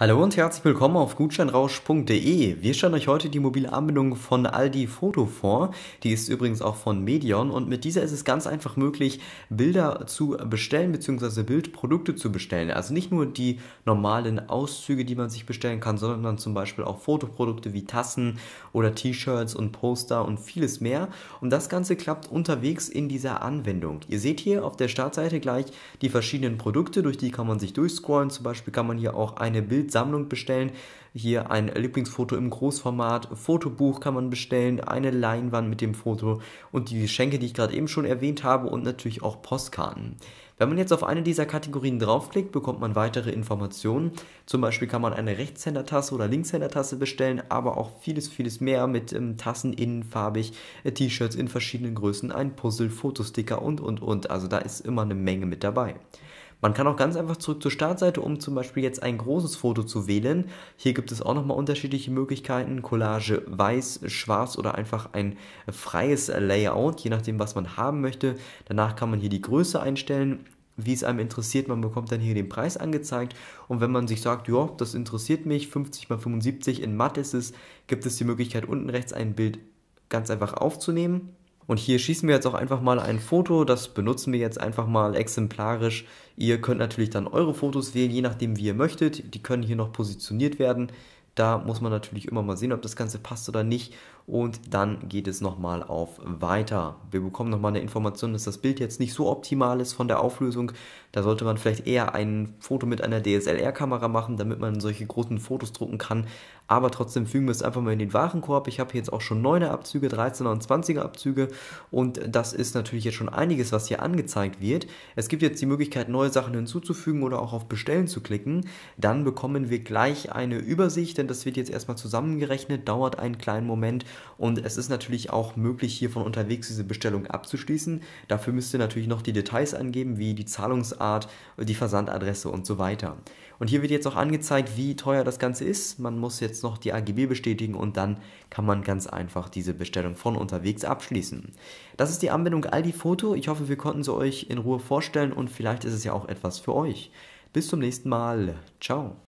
Hallo und herzlich willkommen auf gutscheinrausch.de. Wir stellen euch heute die mobile Anbindung von Aldi Foto vor. Die ist übrigens auch von Medion und mit dieser ist es ganz einfach möglich, Bilder zu bestellen bzw. Bildprodukte zu bestellen. Also nicht nur die normalen Auszüge, die man sich bestellen kann, sondern dann zum Beispiel auch Fotoprodukte wie Tassen oder T-Shirts und Poster und vieles mehr. Und das Ganze klappt unterwegs in dieser Anwendung. Ihr seht hier auf der Startseite gleich die verschiedenen Produkte, durch die kann man sich durchscrollen. Zum Beispiel kann man hier auch eine Bild Bildsammlung bestellen. Hier ein Lieblingsfoto im Großformat, Fotobuch kann man bestellen, eine Leinwand mit dem Foto und die Geschenke, die ich gerade eben schon erwähnt habe und natürlich auch Postkarten. Wenn man jetzt auf eine dieser Kategorien draufklickt, bekommt man weitere Informationen. Zum Beispiel kann man eine Rechtshändertasse oder Linkshändertasse bestellen, aber auch vieles, vieles mehr mit ähm, Tassen innenfarbig, äh, T-Shirts in verschiedenen Größen, ein Puzzle, Fotosticker und, und, und. Also da ist immer eine Menge mit dabei. Man kann auch ganz einfach zurück zur Startseite, um zum Beispiel jetzt ein großes Foto zu wählen. Hier gibt es auch nochmal unterschiedliche Möglichkeiten. Collage weiß, schwarz oder einfach ein freies Layout, je nachdem, was man haben möchte. Danach kann man hier die Größe einstellen wie es einem interessiert. Man bekommt dann hier den Preis angezeigt und wenn man sich sagt, ja, das interessiert mich, 50 mal 75 in Matt ist es, gibt es die Möglichkeit unten rechts ein Bild ganz einfach aufzunehmen und hier schießen wir jetzt auch einfach mal ein Foto, das benutzen wir jetzt einfach mal exemplarisch. Ihr könnt natürlich dann eure Fotos wählen, je nachdem wie ihr möchtet. Die können hier noch positioniert werden. Da muss man natürlich immer mal sehen, ob das Ganze passt oder nicht. Und dann geht es nochmal auf Weiter. Wir bekommen nochmal eine Information, dass das Bild jetzt nicht so optimal ist von der Auflösung. Da sollte man vielleicht eher ein Foto mit einer DSLR-Kamera machen, damit man solche großen Fotos drucken kann. Aber trotzdem fügen wir es einfach mal in den Warenkorb. Ich habe jetzt auch schon 9er Abzüge, 13er und 20er Abzüge. Und das ist natürlich jetzt schon einiges, was hier angezeigt wird. Es gibt jetzt die Möglichkeit, neue Sachen hinzuzufügen oder auch auf Bestellen zu klicken. Dann bekommen wir gleich eine Übersicht, denn das wird jetzt erstmal zusammengerechnet, dauert einen kleinen Moment und es ist natürlich auch möglich, hier von unterwegs diese Bestellung abzuschließen. Dafür müsst ihr natürlich noch die Details angeben, wie die Zahlungsart, die Versandadresse und so weiter. Und hier wird jetzt auch angezeigt, wie teuer das Ganze ist. Man muss jetzt noch die AGB bestätigen und dann kann man ganz einfach diese Bestellung von unterwegs abschließen. Das ist die Anbindung Aldi Foto. Ich hoffe, wir konnten sie euch in Ruhe vorstellen und vielleicht ist es ja auch etwas für euch. Bis zum nächsten Mal. Ciao.